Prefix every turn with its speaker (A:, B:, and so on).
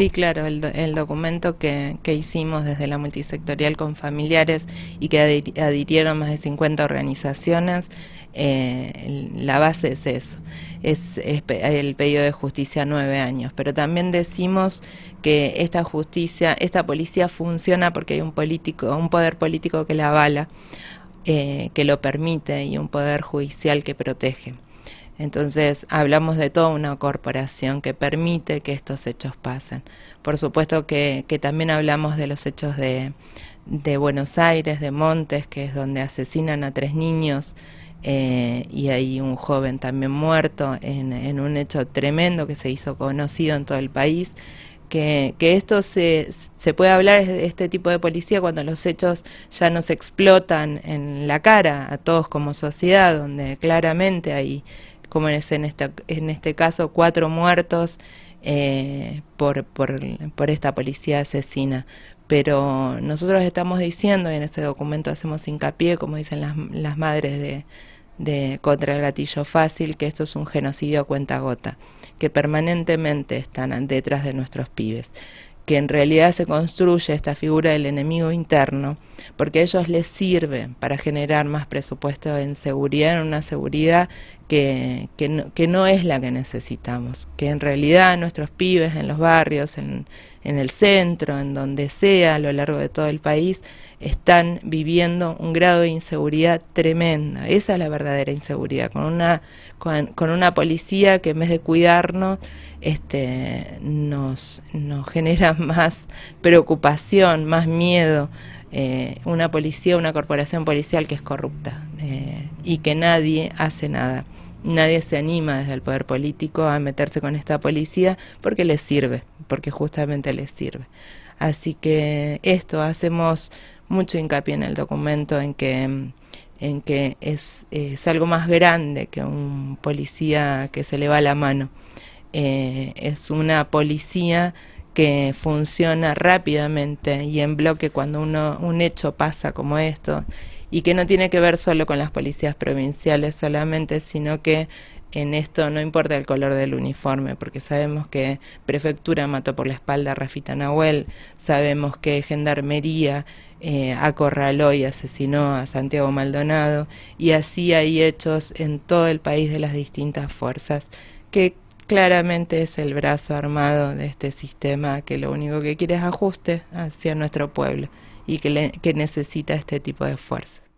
A: Sí, claro, el, documento que, hicimos desde la multisectorial con familiares y que adhirieron más de 50 organizaciones, eh, la base es eso, es, el pedido de justicia a nueve años, pero también decimos que esta justicia, esta policía funciona porque hay un político, un poder político que la avala, eh, que lo permite y un poder judicial que protege. Entonces hablamos de toda una corporación que permite que estos hechos pasen. Por supuesto que, también hablamos de los hechos de, Buenos Aires, de Montes, que es donde asesinan a tres niños eh, y hay un joven también muerto en, un hecho tremendo que se hizo conocido en todo el país. Que, esto se, se puede hablar de este tipo de policía cuando los hechos ya nos explotan en la cara a todos como sociedad, donde claramente hay como en este, en este caso, cuatro muertos eh, por, por, esta policía asesina. Pero nosotros estamos diciendo, y en ese documento hacemos hincapié, como dicen las, madres de, de contra el gatillo fácil, que esto es un genocidio a cuenta gota, que permanentemente están detrás de nuestros pibes que en realidad se construye esta figura del enemigo interno, porque a ellos les sirve para generar más presupuesto en seguridad, en una seguridad que, que, no, que no, es la que necesitamos, que en realidad nuestros pibes en los barrios, en, en el centro, en donde sea, a lo largo de todo el país, están viviendo un grado de inseguridad tremenda. Esa es la verdadera inseguridad, con una, con una policía que en vez de cuidarnos, este, nos, genera más preocupación, más miedo. Eh, una policía, una corporación policial que es corrupta eh, y que nadie hace nada. Nadie se anima desde el poder político a meterse con esta policía porque les sirve, porque justamente les sirve. Así que esto hacemos mucho hincapié en el documento en que es algo más grande que un policía que se le va la mano. Eh, es una policía que funciona rápidamente y en bloque cuando uno, un hecho pasa como esto y que no tiene que ver solo con las policías provinciales solamente, sino que en esto no importa el color del uniforme, porque sabemos que Prefectura mató por la espalda a Rafita Nahuel, sabemos que Gendarmería eh, acorraló y asesinó a Santiago Maldonado, y así hay hechos en todo el país de las distintas fuerzas que claramente es el brazo armado de este sistema que lo único que quiere es ajuste hacia nuestro pueblo y que, necesita este tipo de fuerza.